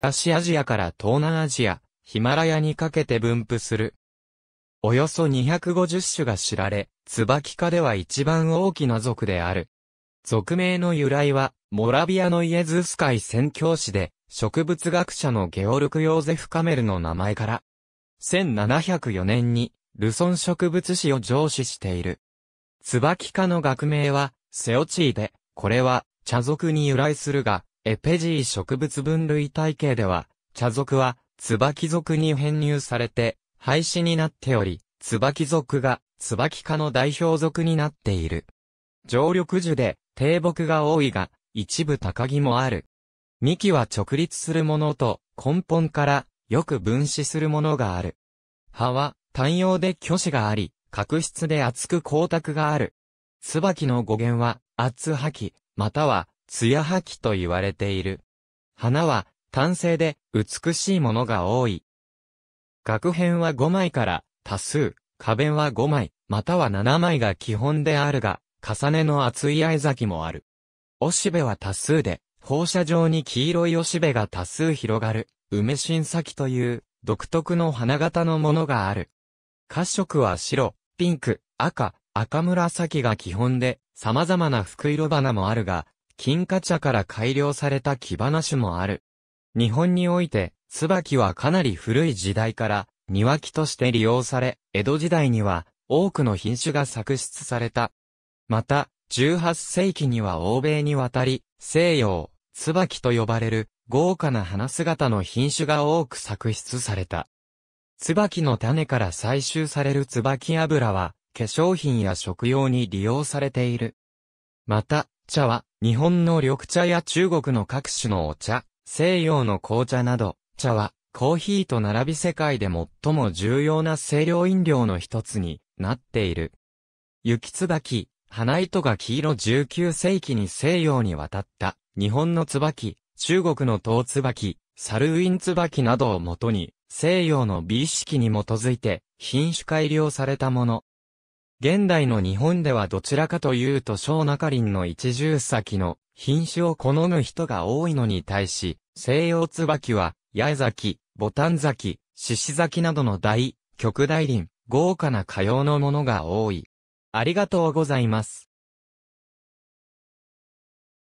東アジアから東南アジア、ヒマラヤにかけて分布する。およそ250種が知られ、ツバキ科では一番大きな族である。属名の由来は、モラビアのイエズス会宣教師で、植物学者のゲオルク・ヨーゼフ・カメルの名前から、1704年に、ルソン植物史を上司している。ツバキ科の学名は、セオチーで、これは、茶族に由来するが、エペジー植物分類体系では、茶属は、椿族に編入されて、廃止になっており、椿族が、椿科の代表属になっている。常緑樹で、低木が多いが、一部高木もある。幹は直立するものと、根本から、よく分子するものがある。葉は、単葉で虚子があり、角質で厚く光沢がある。椿の語源は、厚吐き、または、ツヤハキと言われている。花は単性で美しいものが多い。額編は5枚から多数、花弁は5枚、または7枚が基本であるが、重ねの厚い藍咲きもある。おしべは多数で、放射状に黄色いおしべが多数広がる、梅新咲という独特の花形のものがある。褐色は白、ピンク、赤、赤紫が基本で、様々な福色花もあるが、金貨茶から改良された木花種もある。日本において、椿はかなり古い時代から、庭木として利用され、江戸時代には、多くの品種が作出された。また、18世紀には欧米に渡り、西洋、椿と呼ばれる、豪華な花姿の品種が多く作出された。椿の種から採集される椿油は、化粧品や食用に利用されている。また、茶は、日本の緑茶や中国の各種のお茶、西洋の紅茶など、茶は、コーヒーと並び世界で最も重要な清涼飲料の一つになっている。雪椿、花糸が黄色19世紀に西洋に渡った、日本の椿、中国の唐椿、サルウィン椿などをもとに、西洋の美意識に基づいて、品種改良されたもの。現代の日本ではどちらかというと小中林の一重先の品種を好む人が多いのに対し、西洋椿は、八重咲、ボタン咲、獅子咲などの大、極大林、豪華な歌謡のものが多い。ありがとうございます。